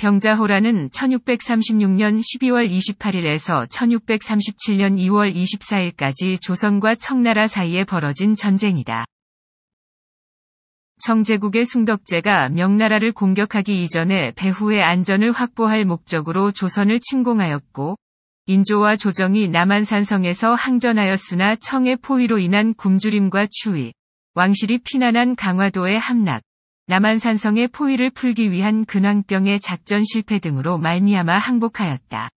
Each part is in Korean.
병자호라는 1636년 12월 28일에서 1637년 2월 24일까지 조선과 청나라 사이에 벌어진 전쟁이다. 청제국의 숭덕제가 명나라를 공격하기 이전에 배후의 안전을 확보할 목적으로 조선을 침공하였고, 인조와 조정이 남한산성에서 항전하였으나 청의 포위로 인한 굶주림과 추위, 왕실이 피난한 강화도의 함락, 남한산성의 포위를 풀기 위한 근황병의 작전 실패 등으로 말미암아 항복하였다.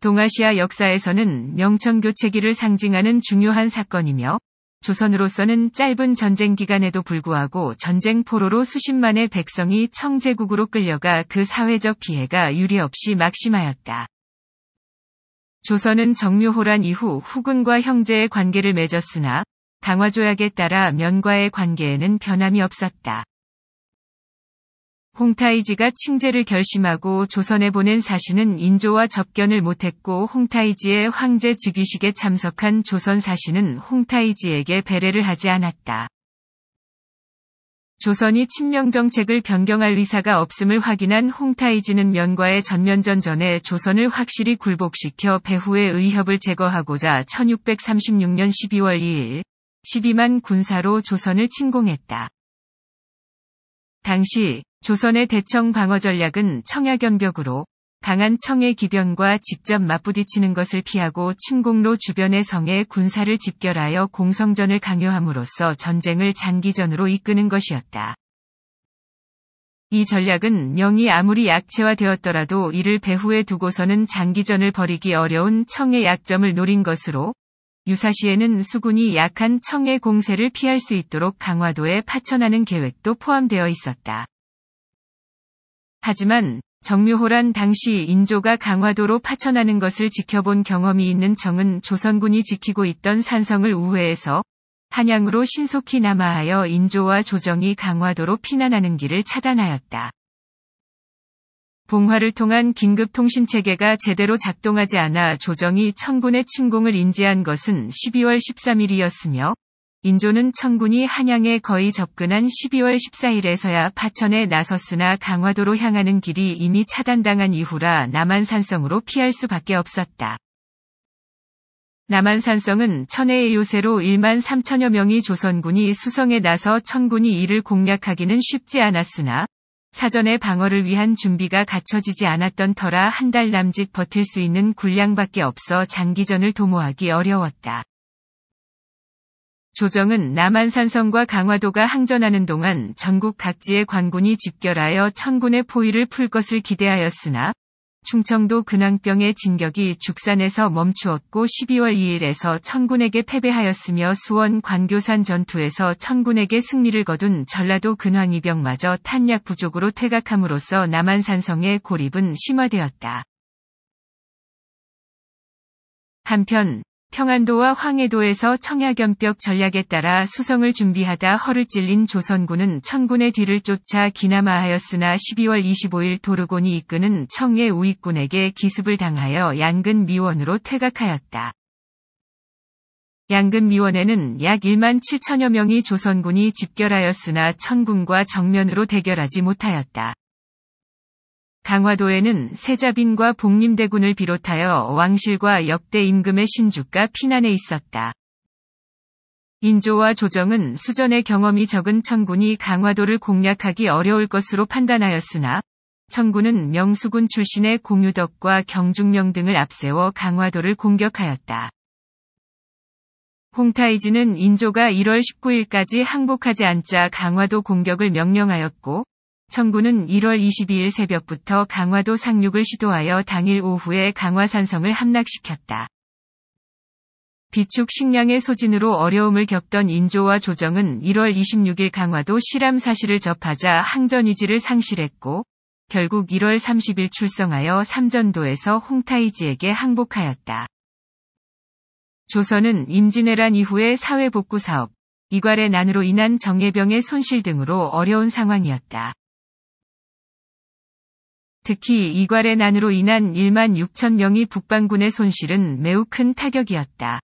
동아시아 역사에서는 명천교체기를 상징하는 중요한 사건이며 조선으로서는 짧은 전쟁 기간에도 불구하고 전쟁 포로로 수십만의 백성이 청제국으로 끌려가 그 사회적 피해가 유리없이 막심하였다. 조선은 정묘호란 이후 후군과 형제의 관계를 맺었으나 강화조약에 따라 면과의 관계에는 변함이 없었다. 홍타이지가 칭제를 결심하고 조선에 보낸 사신은 인조와 접견을 못했고 홍타이지의 황제 즉위식에 참석한 조선 사신은 홍타이지에게 배례를 하지 않았다. 조선이 침명 정책을 변경할 의사가 없음을 확인한 홍타이지는 면과의 전면전 전에 조선을 확실히 굴복시켜 배후의 의협을 제거하고자 1636년 12월 2일 12만 군사로 조선을 침공했다. 당시 조선의 대청 방어 전략은 청야견벽으로 강한 청의 기변과 직접 맞부딪히는 것을 피하고 침공로 주변의 성에 군사를 집결하여 공성전을 강요함으로써 전쟁을 장기전으로 이끄는 것이었다. 이 전략은 명이 아무리 약체화되었더라도 이를 배후에 두고서는 장기전을 벌이기 어려운 청의 약점을 노린 것으로 유사시에는 수군이 약한 청의 공세를 피할 수 있도록 강화도에 파천하는 계획도 포함되어 있었다. 하지만 정묘호란 당시 인조가 강화도로 파천하는 것을 지켜본 경험이 있는 정은 조선군이 지키고 있던 산성을 우회해서 한양으로 신속히 남하하여 인조와 조정이 강화도로 피난하는 길을 차단하였다. 봉화를 통한 긴급 통신 체계가 제대로 작동하지 않아 조정이 천군의 침공을 인지한 것은 12월 13일이었으며 인조는 천군이 한양에 거의 접근한 12월 14일에서야 파천에 나섰으나 강화도로 향하는 길이 이미 차단당한 이후라 남한산성으로 피할 수밖에 없었다. 남한산성은 천해의 요새로 1만 3천여 명이 조선군이 수성에 나서 천군이 이를 공략하기는 쉽지 않았으나 사전에 방어를 위한 준비가 갖춰지지 않았던 터라 한 달 남짓 버틸 수 있는 군량밖에 없어 장기전을 도모하기 어려웠다. 조정은 남한산성과 강화도가 항전하는 동안 전국 각지의 관군이 집결하여 천군의 포위를 풀 것을 기대하였으나 충청도 근황병의 진격이 죽산에서 멈추었고 12월 2일에서 천군에게 패배하였으며 수원 관교산 전투에서 천군에게 승리를 거둔 전라도 근황이병마저 탄약 부족으로 퇴각함으로써 남한산성의 고립은 심화되었다. 한편 평안도와 황해도에서 청야견벽 전략에 따라 수성을 준비하다 허를 찔린 조선군은 천군의 뒤를 쫓아 기남하하였으나 12월 25일 도르곤이 이끄는 청의 우익군에게 기습을 당하여 양근 미원으로 퇴각하였다. 양근 미원에는 약 1만 7천여 명이 조선군이 집결하였으나 천군과 정면으로 대결하지 못하였다. 강화도에는 세자빈과 복림대군을 비롯하여 왕실과 역대 임금의 신주가 피난해 있었다. 인조와 조정은 수전의 경험이 적은 천군이 강화도를 공략하기 어려울 것으로 판단하였으나 천군은 명수군 출신의 공유덕과 경중명 등을 앞세워 강화도를 공격하였다. 홍타이지는 인조가 1월 19일까지 항복하지 않자 강화도 공격을 명령하였고 청군은 1월 22일 새벽부터 강화도 상륙을 시도하여 당일 오후에 강화산성을 함락시켰다. 비축 식량의 소진으로 어려움을 겪던 인조와 조정은 1월 26일 강화도 실함 사실을 접하자 항전위지를 상실했고 결국 1월 30일 출성하여 삼전도에서 홍타이지에게 항복하였다. 조선은 임진왜란 이후의 사회복구 사업, 이괄의 난으로 인한 정예병의 손실 등으로 어려운 상황이었다. 특히 이괄의 난으로 인한 1만 6천 명이 북방군의 손실은 매우 큰 타격이었다.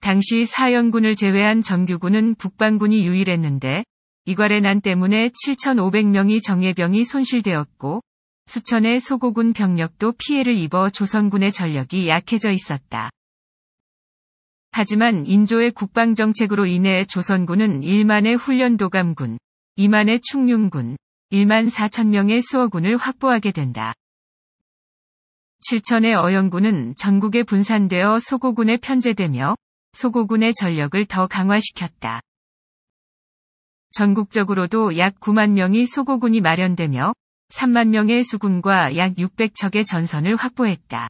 당시 사연군을 제외한 정규군은 북방군이 유일했는데 이괄의 난 때문에 7,500명이 정예병이 손실되었고 수천의 소고군 병력도 피해를 입어 조선군의 전력이 약해져 있었다. 하지만 인조의 국방정책으로 인해 조선군은 1만의 훈련도감군, 2만의 충룡군, 1만 4천 명의 수어군을 확보하게 된다. 7천의 어영군은 전국에 분산되어 소고군에 편제되며 소고군의 전력을 더 강화시켰다. 전국적으로도 약 9만 명이 소고군이 마련되며 3만 명의 수군과 약 600척의 전선을 확보했다.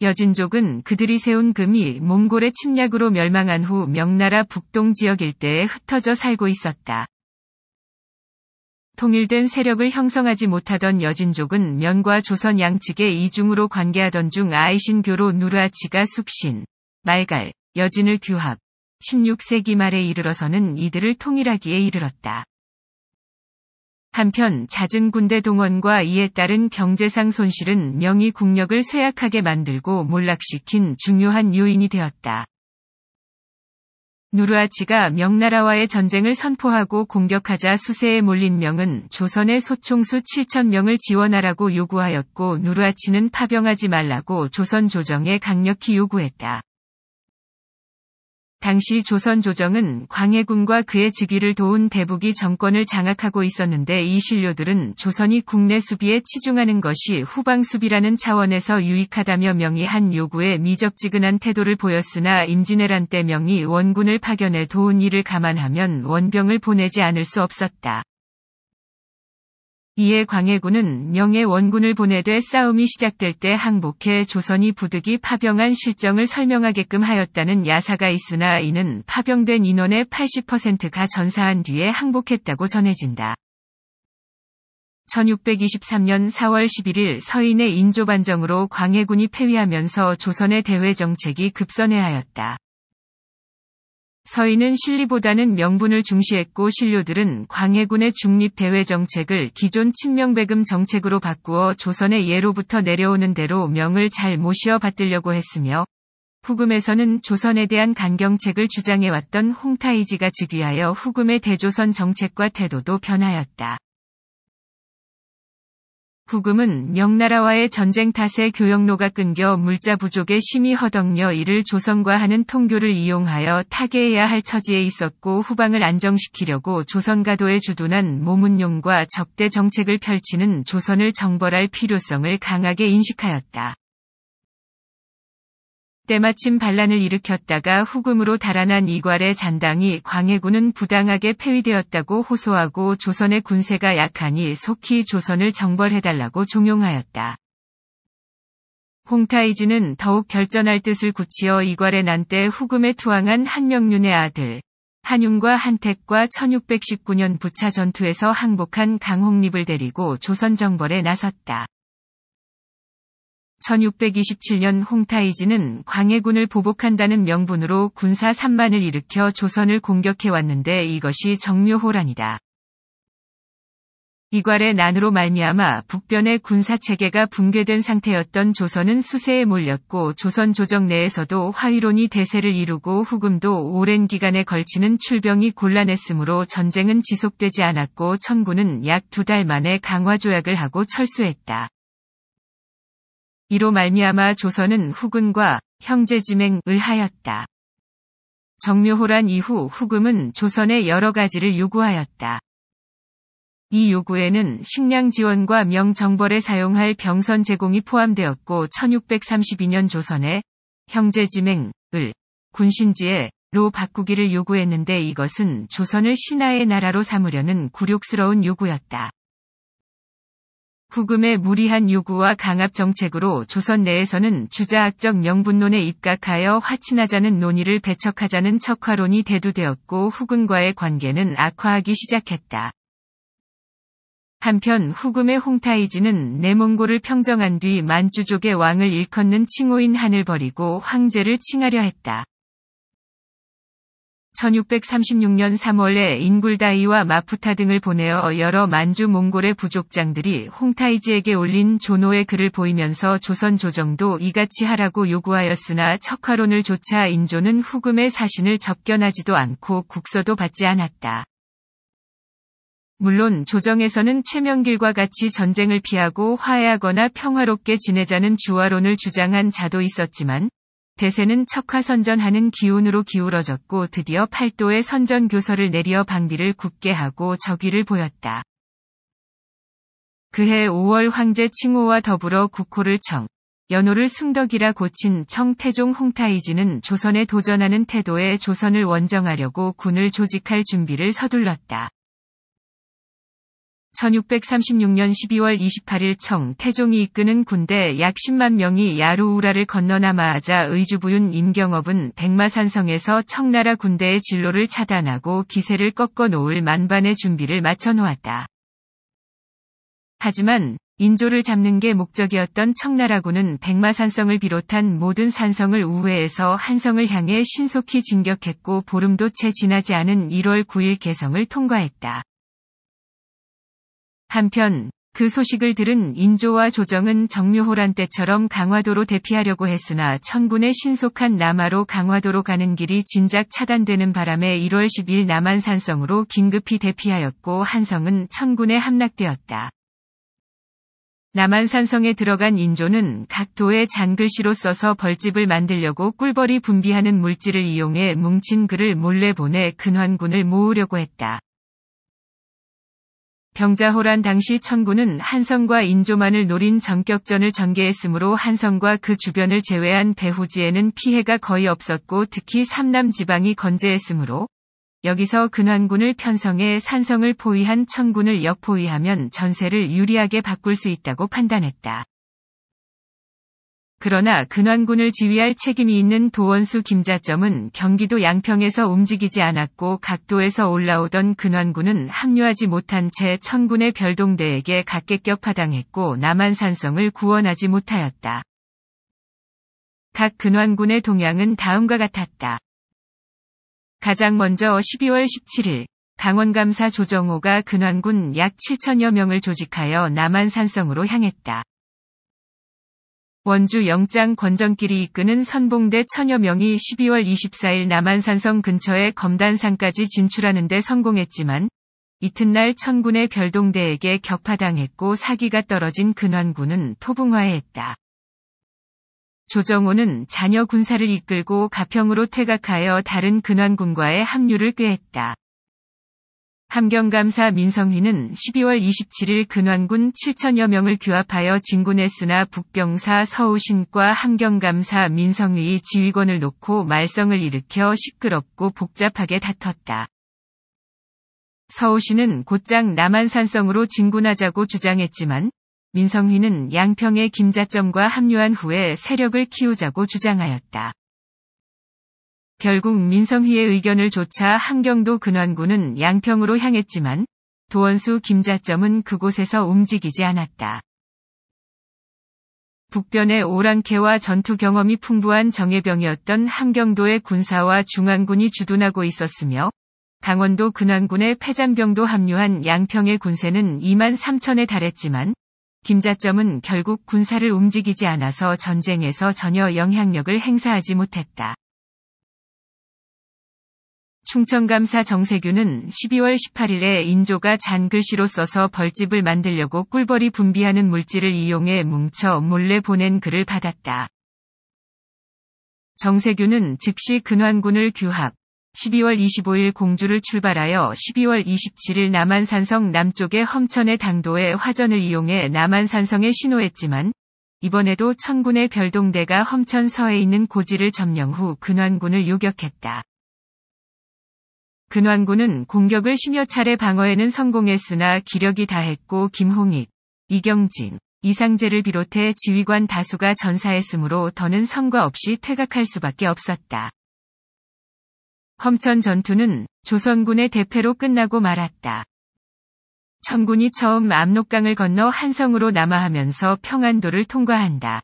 여진족은 그들이 세운 금이 몽골의 침략으로 멸망한 후 명나라 북동 지역 일대에 흩어져 살고 있었다. 통일된 세력을 형성하지 못하던 여진족은 면과 조선 양측의 이중으로 관계하던 중 아이신교로 누르아치가 숙신, 말갈, 여진을 규합, 16세기 말에 이르러서는 이들을 통일하기에 이르렀다. 한편 잦은 군대 동원과 이에 따른 경제상 손실은 명의 국력을 쇠약하게 만들고 몰락시킨 중요한 요인이 되었다. 누르아치가 명나라와의 전쟁을 선포하고 공격하자 수세에 몰린 명은 조선의 소총수 7천명을 지원하라고 요구하였고 누르아치는 파병하지 말라고 조선 조정에 강력히 요구했다. 당시 조선 조정은 광해군과 그의 직위를 도운 대북이 정권을 장악하고 있었는데 이 신료들은 조선이 국내 수비에 치중하는 것이 후방 수비라는 차원에서 유익하다며 명의한 요구에 미적지근한 태도를 보였으나 임진왜란 때 명이 원군을 파견해 도운 일을 감안하면 원병을 보내지 않을 수 없었다. 이에 광해군은 명예 원군을 보내되 싸움이 시작될 때 항복해 조선이 부득이 파병한 실정을 설명하게끔 하였다는 야사가 있으나 이는 파병된 인원의 80%가 전사한 뒤에 항복했다고 전해진다. 1623년 4월 11일 서인의 인조반정으로 광해군이 패위하면서 조선의 대외정책이 급선회하였다. 서인은 신리보다는 명분을 중시했고 신료들은 광해군의 중립대외 정책을 기존 친명배금 정책으로 바꾸어 조선의 예로부터 내려오는 대로 명을 잘 모시어 받들려고 했으며 후금에서는 조선에 대한 간경책을 주장해왔던 홍타이지가 즉위하여 후금의 대조선 정책과 태도도 변하였다. 부금은 명나라와의 전쟁 탓에 교역로가 끊겨 물자 부족에 심히 허덕여 이를 조선과 하는 통교를 이용하여 타개해야 할 처지에 있었고 후방을 안정시키려고 조선가도에 주둔한 모문용과 적대 정책을 펼치는 조선을 정벌할 필요성을 강하게 인식하였다. 때마침 반란을 일으켰다가 후금으로 달아난 이괄의 잔당이 광해군은 부당하게 폐위되었다고 호소하고 조선의 군세가 약하니 속히 조선을 정벌해달라고 종용하였다. 홍타이지는 더욱 결전할 뜻을 굳히어 이괄의 난 때 후금에 투항한 한명륜의 아들 한윤과 한택과 1619년 부차 전투에서 항복한 강홍립을 데리고 조선 정벌에 나섰다. 1627년 홍타이지는 광해군을 보복한다는 명분으로 군사 3만을 일으켜 조선을 공격해왔는데 이것이 정묘호란이다. 이괄의 난으로 말미암아 북변의 군사체계가 붕괴된 상태였던 조선은 수세에 몰렸고 조선 조정 내에서도 화위론이 대세를 이루고 후금도 오랜 기간에 걸치는 출병이 곤란했으므로 전쟁은 지속되지 않았고 천군은 약 두 달 만에 강화조약을 하고 철수했다. 이로 말미암아 조선은 후군과 형제지맹을 하였다. 정묘호란 이후 후금은 조선의 여러 가지를 요구하였다. 이 요구에는 식량 지원과 명정벌에 사용할 병선 제공이 포함되었고 1632년 조선에 형제지맹을 군신지에로 바꾸기를 요구했는데 이것은 조선을 신하의 나라로 삼으려는 굴욕스러운 요구였다. 후금의 무리한 요구와 강압 정책으로 조선 내에서는 주자학적 명분론에 입각하여 화친하자는 논의를 배척하자는 척화론이 대두되었고 후금과의 관계는 악화하기 시작했다. 한편 후금의 홍타이지는 내몽고를 평정한 뒤 만주족의 왕을 일컫는 칭호인 한을 버리고 황제를 칭하려 했다. 1636년 3월에 인굴다이와 마프타 등을 보내어 여러 만주 몽골의 부족장들이 홍타이지에게 올린 조노의 글을 보이면서 조선 조정도 이같이 하라고 요구하였으나 척화론을 조차 인조는 후금의 사신을 접견하지도 않고 국서도 받지 않았다. 물론 조정에서는 최명길과 같이 전쟁을 피하고 화해하거나 평화롭게 지내자는 주화론을 주장한 자도 있었지만 대세는 척화선전하는 기운으로 기울어졌고 드디어 팔도에 선전교서를 내려 방비를 굳게 하고 적위를 보였다. 그해 5월 황제 칭호와 더불어 국호를 청, 연호를 숭덕이라 고친 청태종 홍타이지는 조선에 도전하는 태도에 조선을 원정하려고 군을 조직할 준비를 서둘렀다. 1636년 12월 28일 청 태종이 이끄는 군대 약 10만 명이 야루우라를 건너 남하하자 의주부윤 임경업은 백마산성에서 청나라 군대의 진로를 차단하고 기세를 꺾어 놓을 만반의 준비를 마쳐 놓았다. 하지만 인조를 잡는 게 목적이었던 청나라군은 백마산성을 비롯한 모든 산성을 우회해서 한성을 향해 신속히 진격했고 보름도 채 지나지 않은 1월 9일 개성을 통과했다. 한편 그 소식을 들은 인조와 조정은 정묘호란 때처럼 강화도로 대피하려고 했으나 천군의 신속한 남하로 강화도로 가는 길이 진작 차단되는 바람에 1월 10일 남한산성으로 긴급히 대피하였고 한성은 천군에 함락되었다. 남한산성에 들어간 인조는 각도의 잔글씨로 써서 벌집을 만들려고 꿀벌이 분비하는 물질을 이용해 뭉친 글을 몰래 보내 근환군을 모으려고 했다. 병자호란 당시 천군은 한성과 인조만을 노린 전격전을 전개했으므로 한성과 그 주변을 제외한 배후지에는 피해가 거의 없었고 특히 삼남 지방이 건재했으므로 여기서 근환군을 편성해 산성을 포위한 천군을 역포위하면 전세를 유리하게 바꿀 수 있다고 판단했다. 그러나 근원군을 지휘할 책임이 있는 도원수 김자점은 경기도 양평에서 움직이지 않았고 각도에서 올라오던 근원군은 합류하지 못한 채 천군의 별동대에게 각개격 파당했고 남한산성을 구원하지 못하였다. 각 근원군의 동향은 다음과 같았다. 가장 먼저 12월 17일 강원감사 조정호가 근원군 약 7천여 명을 조직하여 남한산성으로 향했다. 원주 영장 권정길이 이끄는 선봉대 천여 명이 12월 24일 남한산성 근처의 검단산까지 진출하는 데 성공했지만 이튿날 천군의 별동대에게 격파당했고 사기가 떨어진 근환군은 토붕화해했다. 조정호는 자녀 군사를 이끌고 가평으로 퇴각하여 다른 근환군과의 합류를 꾀했다. 함경감사 민성희는 12월 27일 근황군 7천여 명을 규합하여 진군했으나 북병사 서우신과 함경감사 민성희의 지휘권을 놓고 말썽을 일으켜 시끄럽고 복잡하게 다퉜다. 서우신은 곧장 남한산성으로 진군하자고 주장했지만 민성희는 양평의 김자점과 합류한 후에 세력을 키우자고 주장하였다. 결국 민성희의 의견을 조차 함경도 근환군은 양평으로 향했지만 도원수 김자점은 그곳에서 움직이지 않았다. 북변의 오랑캐와 전투 경험이 풍부한 정예병이었던 함경도의 군사와 중앙군이 주둔하고 있었으며 강원도 근환군의 패잔병도 합류한 양평의 군세는 2만 3천에 달했지만 김자점은 결국 군사를 움직이지 않아서 전쟁에서 전혀 영향력을 행사하지 못했다. 충청감사 정세균은 12월 18일에 인조가 잔글씨로 써서 벌집을 만들려고 꿀벌이 분비하는 물질을 이용해 뭉쳐 몰래 보낸 글을 받았다. 정세균은 즉시 근환군을 규합, 12월 25일 공주를 출발하여 12월 27일 남한산성 남쪽의 험천의 당도에 화전을 이용해 남한산성에 신호했지만 이번에도 천군의 별동대가 험천 서에 있는 고지를 점령 후 근환군을 요격했다. 근완군은 공격을 10여 차례 방어에는 성공했으나 기력이 다했고 김홍익, 이경진, 이상재를 비롯해 지휘관 다수가 전사했으므로 더는 성과 없이 퇴각할 수밖에 없었다. 험천 전투는 조선군의 대패로 끝나고 말았다. 천군이 처음 압록강을 건너 한성으로 남하하면서 평안도를 통과한다.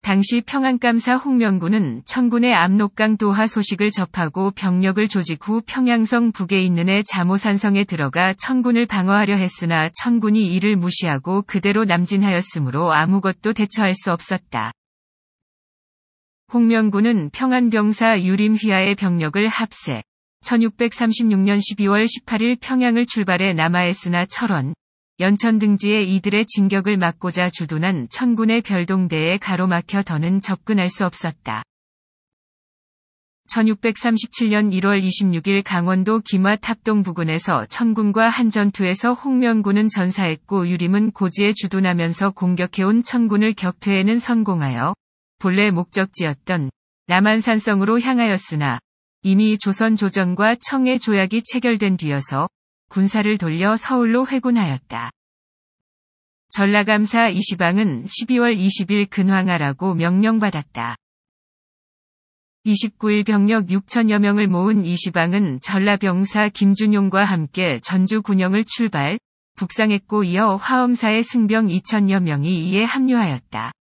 당시 평안감사 홍명구는 청군의 압록강 도하 소식을 접하고 병력을 조직 후 평양성 북에 있는 해 자모산성에 들어가 청군을 방어하려 했으나 청군이 이를 무시하고 그대로 남진하였으므로 아무것도 대처할 수 없었다. 홍명구는 평안병사 유림휘하의 병력을 합세 1636년 12월 18일 평양을 출발해 남하했으나 철원, 연천 등지에 이들의 진격을 막고자 주둔한 천군의 별동대에 가로막혀 더는 접근할 수 없었다. 1637년 1월 26일 강원도 김화 탑동 부근에서 천군과 한전투에서 홍명군은 전사했고 유림은 고지에 주둔하면서 공격해온 천군을 격퇴에는 성공하여 본래 목적지였던 남한산성으로 향하였으나 이미 조선 조정과 청해 조약이 체결된 뒤여서 군사를 돌려 서울로 회군하였다. 전라감사 이시방은 12월 20일 근황하라고 명령받았다. 29일 병력 6천여 명을 모은 이시방은 전라병사 김준용과 함께 전주 군영을 출발, 북상했고 이어 화엄사의 승병 2천여 명이 이에 합류하였다.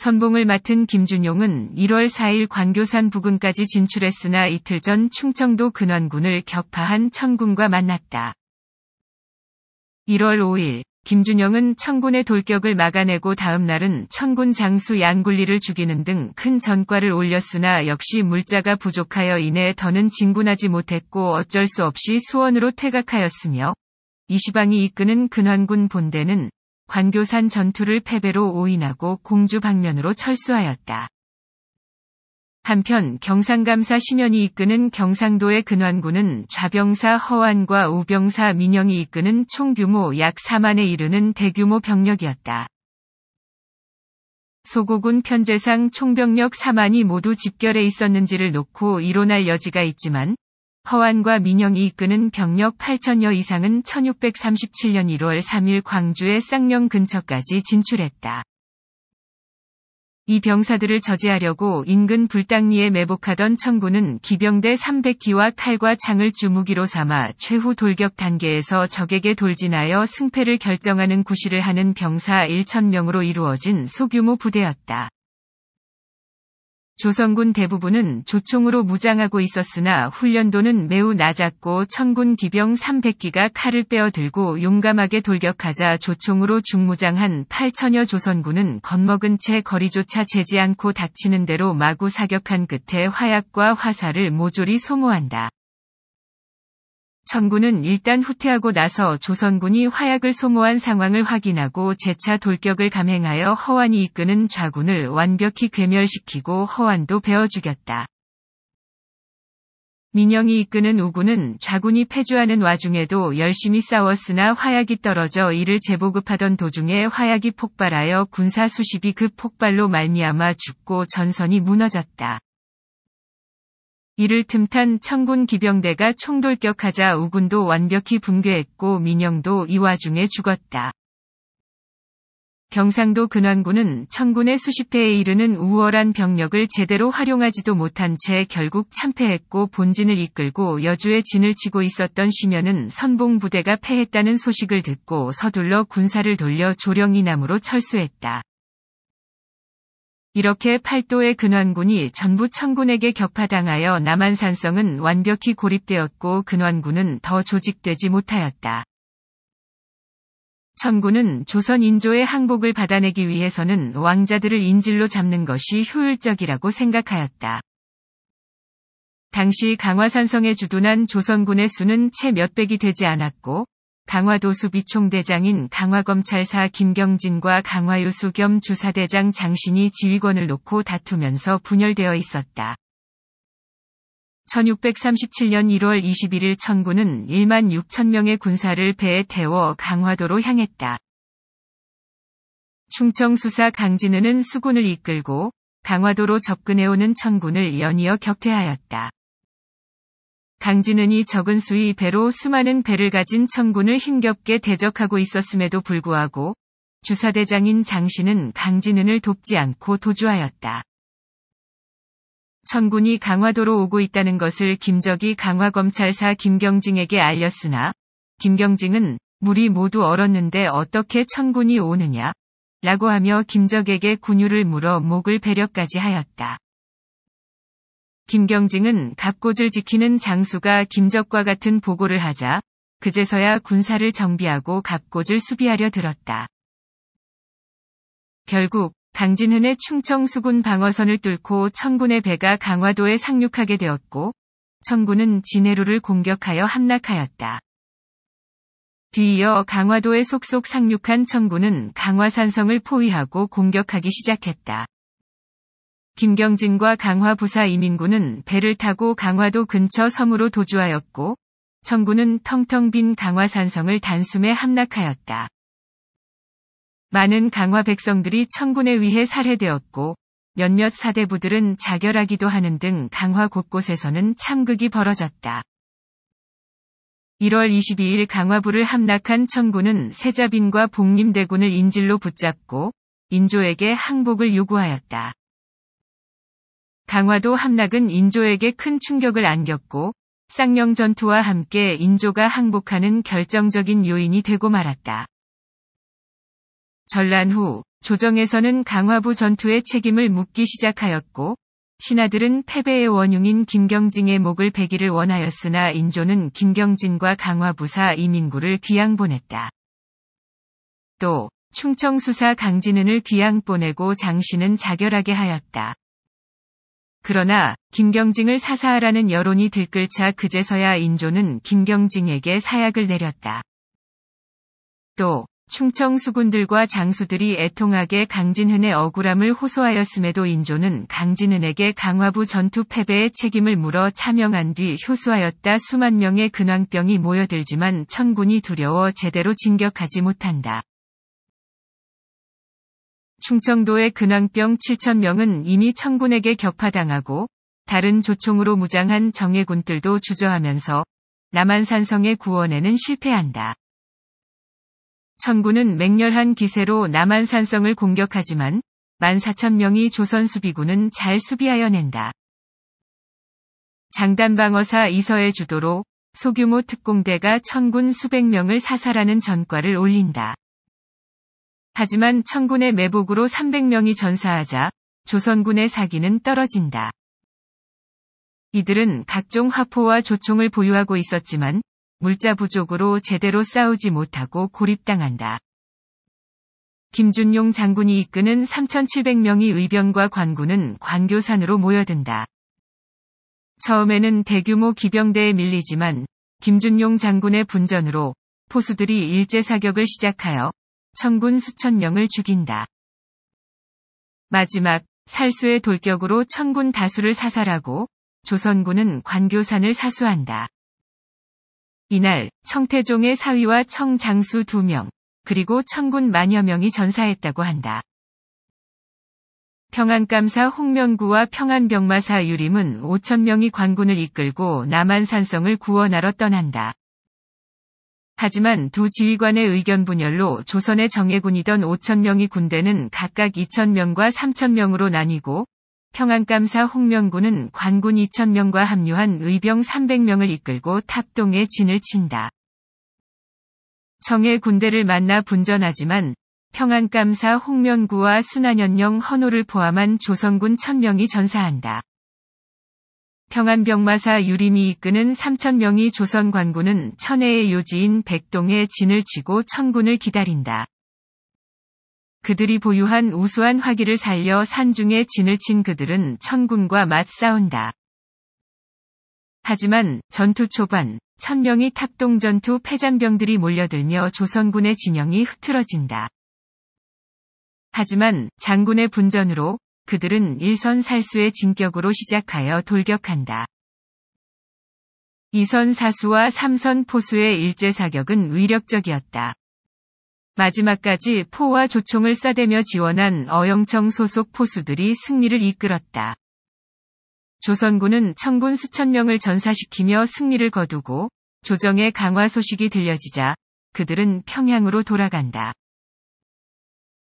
선봉을 맡은 김준용은 1월 4일 광교산 부근까지 진출했으나 이틀 전 충청도 근원군을 격파한 청군과 만났다. 1월 5일 김준영은 청군의 돌격을 막아내고 다음 날은 청군 장수 양굴리를 죽이는 등 큰 전과를 올렸으나 역시 물자가 부족하여 이내 더는 진군하지 못했고 어쩔 수 없이 수원으로 퇴각하였으며 이시방이 이끄는 근환군 본대는 관교산 전투를 패배로 오인하고 공주 방면으로 철수하였다. 한편 경상감사 심연이 이끄는 경상도의 근환군은 좌병사 허완과 우병사 민영이 이끄는 총규모 약 4만에 이르는 대규모 병력이었다. 소고군 편제상 총병력 4만이 모두 집결해 있었는지를 놓고 이론할 여지가 있지만 허완과 민영이 이끄는 병력 8천여 이상은 1637년 1월 3일 광주의 쌍령 근처까지 진출했다. 이 병사들을 저지하려고 인근 불당리에 매복하던 청군은 기병대 300기와 칼과 창을 주무기로 삼아 최후 돌격 단계에서 적에게 돌진하여 승패를 결정하는 구실을 하는 병사 1천명으로 이루어진 소규모 부대였다. 조선군 대부분은 조총으로 무장하고 있었으나 훈련도는 매우 낮았고 천군 기병 300기가 칼을 빼어들고 용감하게 돌격하자 조총으로 중무장한 8천여 조선군은 겁먹은 채 거리조차 재지 않고 닥치는 대로 마구 사격한 끝에 화약과 화살을 모조리 소모한다. 청군은 일단 후퇴하고 나서 조선군이 화약을 소모한 상황을 확인하고 재차 돌격을 감행하여 허완이 이끄는 좌군을 완벽히 괴멸시키고 허완도 베어 죽였다. 민영이 이끄는 우군은 좌군이 패주하는 와중에도 열심히 싸웠으나 화약이 떨어져 이를 재보급하던 도중에 화약이 폭발하여 군사 수십이 그 폭발로 말미암아 죽고 전선이 무너졌다. 이를 틈탄 청군 기병대가 총돌격하자 우군도 완벽히 붕괴했고 민영도 이 와중에 죽었다. 경상도 근왕군은 청군의 수십 회에 이르는 우월한 병력을 제대로 활용하지도 못한 채 결국 참패했고 본진을 이끌고 여주에 진을 치고 있었던 심연은 선봉 부대가 패했다는 소식을 듣고 서둘러 군사를 돌려 조령이남으로 철수했다. 이렇게 팔도의 근원군이 전부 천군에게 격파당하여 남한산성은 완벽히 고립되었고 근원군은 더 조직되지 못하였다. 천군은 조선 인조의 항복을 받아내기 위해서는 왕자들을 인질로 잡는 것이 효율적이라고 생각하였다. 당시 강화산성에 주둔한 조선군의 수는 채 몇백이 되지 않았고 강화도수 비총대장인 강화검찰사 김경진과 강화요수 겸 주사대장 장신이 지휘권을 놓고 다투면서 분열되어 있었다. 1637년 1월 21일 천군은 1만 6천 명의 군사를 배에 태워 강화도로 향했다. 충청수사 강진은은 수군을 이끌고 강화도로 접근해오는 천군을 연이어 격퇴하였다. 강진은이 적은 수의 배로 수많은 배를 가진 천군을 힘겹게 대적하고 있었음에도 불구하고 주사대장인 장신은 강진은을 돕지 않고 도주하였다. 천군이 강화도로 오고 있다는 것을 김적이 강화검찰사 김경징에게 알렸으나 김경징은 물이 모두 얼었는데 어떻게 천군이 오느냐 라고 하며 김적에게 군유를 물어 목을 배려까지 하였다. 김경징은 갑곳을 지키는 장수가 김적과 같은 보고를 하자 그제서야 군사를 정비하고 갑곳을 수비하려 들었다. 결국 강진흔의 충청수군 방어선을 뚫고 청군의 배가 강화도에 상륙하게 되었고 청군은 진해루를 공격하여 함락하였다. 뒤이어 강화도에 속속 상륙한 청군은 강화산성을 포위하고 공격하기 시작했다. 김경진과 강화 부사 이민군은 배를 타고 강화도 근처 섬으로 도주하였고 청군은 텅텅 빈 강화산성을 단숨에 함락하였다. 많은 강화 백성들이 청군에 의해 살해되었고 몇몇 사대부들은 자결하기도 하는 등 강화 곳곳에서는 참극이 벌어졌다. 1월 22일 강화부를 함락한 청군은 세자빈과 복림대군을 인질로 붙잡고 인조에게 항복을 요구하였다. 강화도 함락은 인조에게 큰 충격을 안겼고 쌍령 전투와 함께 인조가 항복하는 결정적인 요인이 되고 말았다. 전란 후 조정에서는 강화부 전투의 책임을 묻기 시작하였고 신하들은 패배의 원흉인 김경진의 목을 베기를 원하였으나 인조는 김경진과 강화부사 이민구를 귀양 보냈다. 또 충청수사 강진은을 귀양 보내고 장신은 자결하게 하였다. 그러나 김경징을 사사하라는 여론이 들끓자 그제서야 인조는 김경징에게 사약을 내렸다. 또 충청 수군들과 장수들이 애통하게 강진흔의 억울함을 호소하였음에도 인조는 강진흔에게 강화부 전투 패배의 책임을 물어 차명한 뒤 효수하였다 수만 명의 근황병이 모여들지만 천군이 두려워 제대로 진격하지 못한다. 충청도의 근황병 7천명은 이미 청군에게 격파당하고 다른 조총으로 무장한 정예군들도 주저하면서 남한산성의 구원에는 실패한다. 청군은 맹렬한 기세로 남한산성을 공격하지만 14,000명이 조선 수비군은 잘 수비하여 낸다. 장단방어사 이서의 주도로 소규모 특공대가 청군 수백 명을 사살하는 전과를 올린다. 하지만 천군의 매복으로 300명이 전사하자 조선군의 사기는 떨어진다. 이들은 각종 화포와 조총을 보유하고 있었지만 물자 부족으로 제대로 싸우지 못하고 고립당한다. 김준용 장군이 이끄는 3,700명의 의병과 관군은 관교산으로 모여든다. 처음에는 대규모 기병대에 밀리지만 김준용 장군의 분전으로 포수들이 일제 사격을 시작하여 천군 수천 명을 죽인다. 마지막 살수의 돌격으로 천군 다수를 사살하고 조선군은 관교산을 사수한다. 이날 청태종의 사위와 청장수 두명 그리고 천군 만여 명이 전사했다고 한다. 평안감사 홍명구와 평안병마사 유림은 5천명이 관군을 이끌고 남한산성을 구원하러 떠난다. 하지만 두 지휘관의 의견 분열로 조선의 정예군이던 5천명의 군대는 각각 2천명과 3천명으로 나뉘고 평안감사 홍명군은 관군 2천명과 합류한 의병 300명을 이끌고 탑동에 진을 친다. 정예 군대를 만나 분전하지만 평안감사 홍명구와 순안연령 헌호를 포함한 조선군 1 천명이 전사한다. 평안병마사 유림이 이끄는 3천명이 조선 관군은 천해의 요지인 백동에 진을 치고 천군을 기다린다. 그들이 보유한 우수한 화기를 살려 산중에 진을 친 그들은 천군과 맞싸운다. 하지만 전투 초반 천명이 탑동 전투 패잔병들이 몰려들며 조선군의 진영이 흐트러진다. 하지만 장군의 분전으로 그들은 일선 살수의 진격으로 시작하여 돌격한다. 이선 사수와 삼선 포수의 일제 사격은 위력적이었다. 마지막까지 포와 조총을 싸대며 지원한 어영청 소속 포수들이 승리를 이끌었다. 조선군은 청군 수천 명을 전사시키며 승리를 거두고 조정의 강화 소식이 들려지자 그들은 평양으로 돌아간다.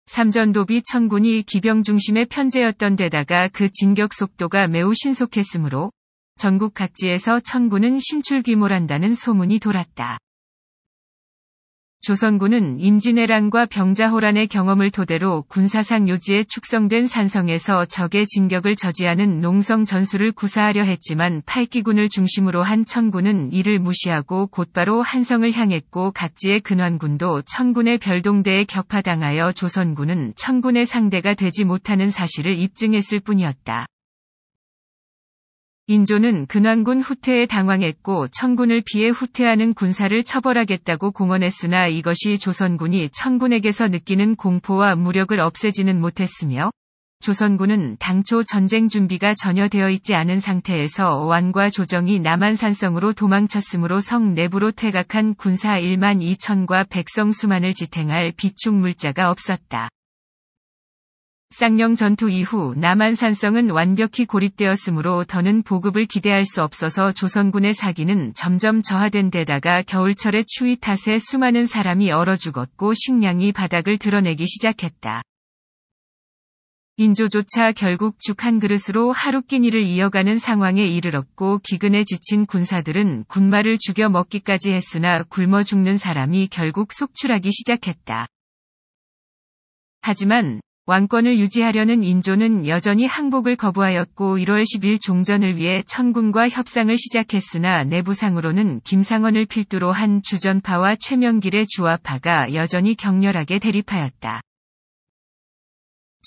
삼전도비 천군이 기병 중심의 편제였던 데다가 그 진격 속도가 매우 신속했으므로 전국 각지에서 천군은 신출귀몰한다는 소문이 돌았다. 조선군은 임진왜란과 병자호란의 경험을 토대로 군사상 요지에 축성된 산성에서 적의 진격을 저지하는 농성 전술을 구사하려 했지만 팔기군을 중심으로 한 천군은 이를 무시하고 곧바로 한성을 향했고 각지의 근환군도 천군의 별동대에 격파당하여 조선군은 천군의 상대가 되지 못하는 사실을 입증했을 뿐이었다. 인조는 근왕군 후퇴에 당황했고 천군을 피해 후퇴하는 군사를 처벌하겠다고 공언했으나 이것이 조선군이 천군에게서 느끼는 공포와 무력을 없애지는 못했으며 조선군은 당초 전쟁 준비가 전혀 되어 있지 않은 상태에서 왕과 조정이 남한산성으로 도망쳤으므로 성 내부로 퇴각한 군사 1만 2천과 백성 수만을 지탱할 비축 물자가 없었다. 쌍령 전투 이후 남한 산성은 완벽히 고립되었으므로 더는 보급을 기대할 수 없어서 조선군의 사기는 점점 저하된 데다가 겨울철의 추위 탓에 수많은 사람이 얼어 죽었고 식량이 바닥을 드러내기 시작했다. 인조조차 결국 죽한 그릇으로 하루 끼니를 이어가는 상황에 이르렀고 기근에 지친 군사들은 군마를 죽여 먹기까지 했으나 굶어 죽는 사람이 결국 속출하기 시작했다. 하지만 왕권을 유지하려는 인조는 여전히 항복을 거부하였고 1월 10일 종전을 위해 천군과 협상을 시작했으나 내부상으로는 김상원을 필두로 한 주전파와 최명길의 주화파가 여전히 격렬하게 대립하였다.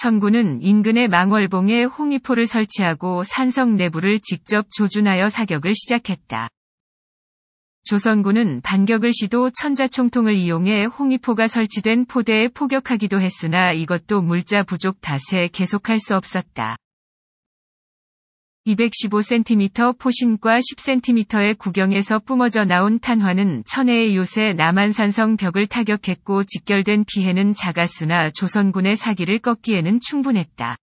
천군은 인근의 망월봉에 홍위포를 설치하고 산성 내부를 직접 조준하여 사격을 시작했다. 조선군은 반격을 시도 천자총통을 이용해 홍위포가 설치된 포대에 포격하기도 했으나 이것도 물자 부족 탓에 계속할 수 없었다. 215cm 포신과 10cm의 구경에서 뿜어져 나온 탄화는 천해의 요새 남한산성 벽을 타격했고 직결된 피해는 작았으나 조선군의 사기를 꺾기에는 충분했다.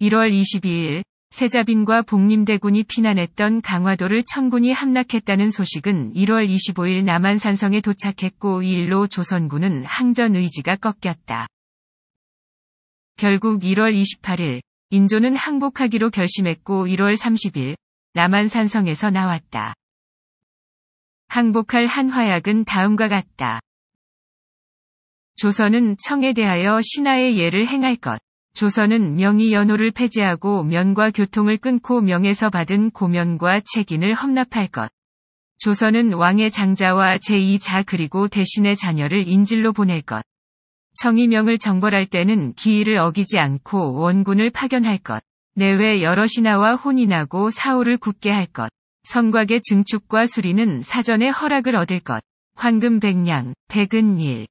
1월 22일 세자빈과 복림대군이 피난했던 강화도를 천군이 함락했다는 소식은 1월 25일 남한산성에 도착했고 이 일로 조선군은 항전 의지가 꺾였다. 결국 1월 28일 인조는 항복하기로 결심했고 1월 30일 남한산성에서 나왔다. 항복할 한화약은 다음과 같다. 조선은 청에 대하여 신하의 예를 행할 것. 조선은 명의 연호를 폐지하고 면과 교통을 끊고 명에서 받은 고면과 책인을 험납할 것. 조선은 왕의 장자와 제2자 그리고 대신의 자녀를 인질로 보낼 것. 청의명을 정벌할 때는 기일을 어기지 않고 원군을 파견할 것. 내외 여러 신하와 혼인하고 사오를 굳게 할 것. 성곽의 증축과 수리는 사전에 허락을 얻을 것. 황금 백량, 백은 일.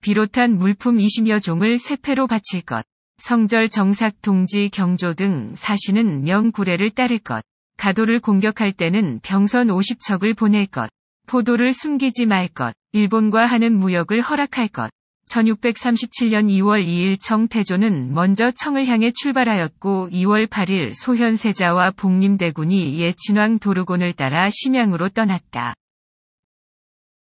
비롯한 물품 20여 종을 세패로 바칠 것, 성절 정삭 동지 경조 등사시는 명구례를 따를 것, 가도를 공격할 때는 병선 50척을 보낼 것, 포도를 숨기지 말 것, 일본과 하는 무역을 허락할 것. 1637년 2월 2일 청태조는 먼저 청을 향해 출발하였고 2월 8일 소현세자와 복림대군이 예친왕 도르곤을 따라 심양으로 떠났다.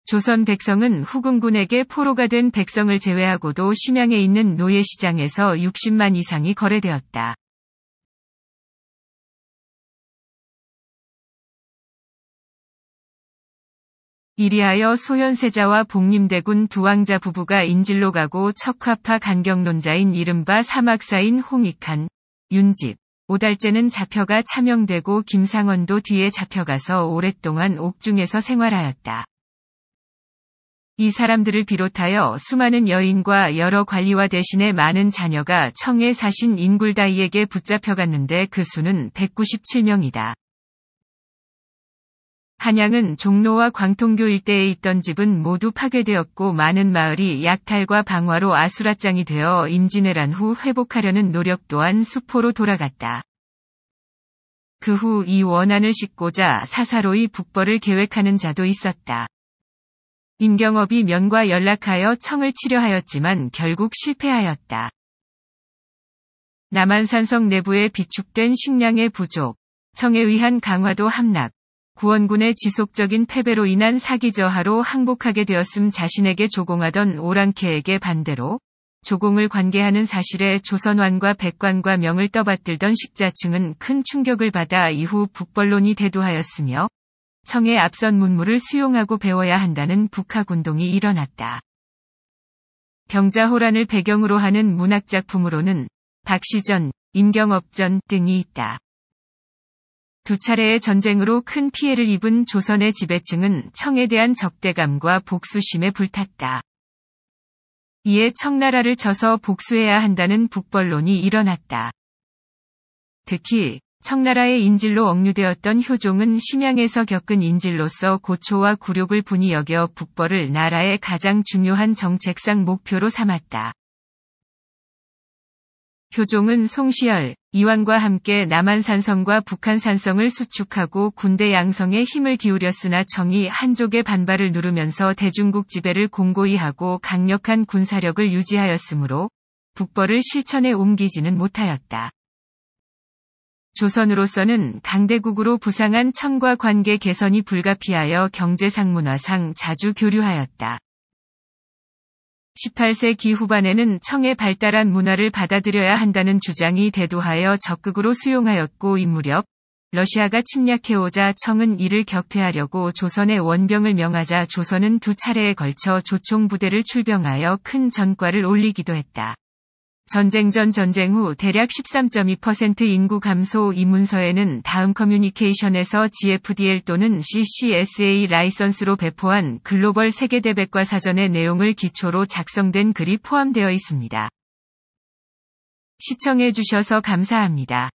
조선 백성은 후궁군에게 포로가 된 백성을 제외하고도 심양에 있는 노예시장에서 60만 이상이 거래되었다. 이리하여 소현세자와 복림대군 두 왕자 부부가 인질로 가고 척화파 간경론자인 이른바 사막사인 홍익한, 윤집, 오달째는 잡혀가 차명되고 김상원도 뒤에 잡혀가서 오랫동안 옥중에서 생활하였다. 이 사람들을 비롯하여 수많은 여인과 여러 관리와 대신에 많은 자녀가 청의 사신 인굴다이에게 붙잡혀갔는데 그 수는 197명이다. 한양은 종로와 광통교 일대에 있던 집은 모두 파괴되었고 많은 마을이 약탈과 방화로 아수라장이 되어 임진왜란 후 회복하려는 노력 또한 수포로 돌아갔다. 그 후 이 원한을 싣고자 사사로이 북벌을 계획하는 자도 있었다. 임경업이 면과 연락하여 청을 치료하였지만 결국 실패하였다. 남한산성 내부에 비축된 식량의 부족, 청에 의한 강화도 함락, 구원군의 지속적인 패배로 인한 사기저하로 항복하게 되었음 자신에게 조공하던 오랑캐에게 반대로 조공을 관계하는 사실에 조선왕과 백관과 명을 떠받들던 식자층은 큰 충격을 받아 이후 북벌론이 대두하였으며 청의 앞선 문물을 수용하고 배워야 한다는 북학운동이 일어났다. 병자호란을 배경으로 하는 문학작품으로는 박시전, 임경업전 등이 있다. 두 차례의 전쟁으로 큰 피해를 입은 조선의 지배층은 청에 대한 적대감과 복수심에 불탔다. 이에 청나라를 져서 복수해야 한다는 북벌론이 일어났다. 특히 청나라의 인질로 억류되었던 효종은 심양에서 겪은 인질로서 고초와 굴욕을 분이 여겨 북벌을 나라의 가장 중요한 정책상 목표로 삼았다. 효종은 송시열, 이완과 함께 남한산성과 북한산성을 수축하고 군대 양성에 힘을 기울였으나 정이 한족의 반발을 누르면서 대중국 지배를 공고히 하고 강력한 군사력을 유지하였으므로 북벌을 실천에 옮기지는 못하였다. 조선으로서는 강대국으로 부상한 청과 관계 개선이 불가피하여 경제상 문화상 자주 교류하였다. 18세 기 후반에는 청의 발달한 문화를 받아들여야 한다는 주장이 대두하여 적극으로 수용하였고 이 무렵 러시아가 침략해오자 청은 이를 격퇴하려고 조선의 원병을 명하자 조선은 두 차례에 걸쳐 조총 부대를 출병하여 큰 전과를 올리기도 했다. 전쟁 전 전쟁 후 대략 13.2% 인구 감소 이 문서에는 다음 커뮤니케이션에서 GFDL 또는 CCSA 라이선스로 배포한 글로벌 세계대백과 사전의 내용을 기초로 작성된 글이 포함되어 있습니다. 시청해주셔서 감사합니다.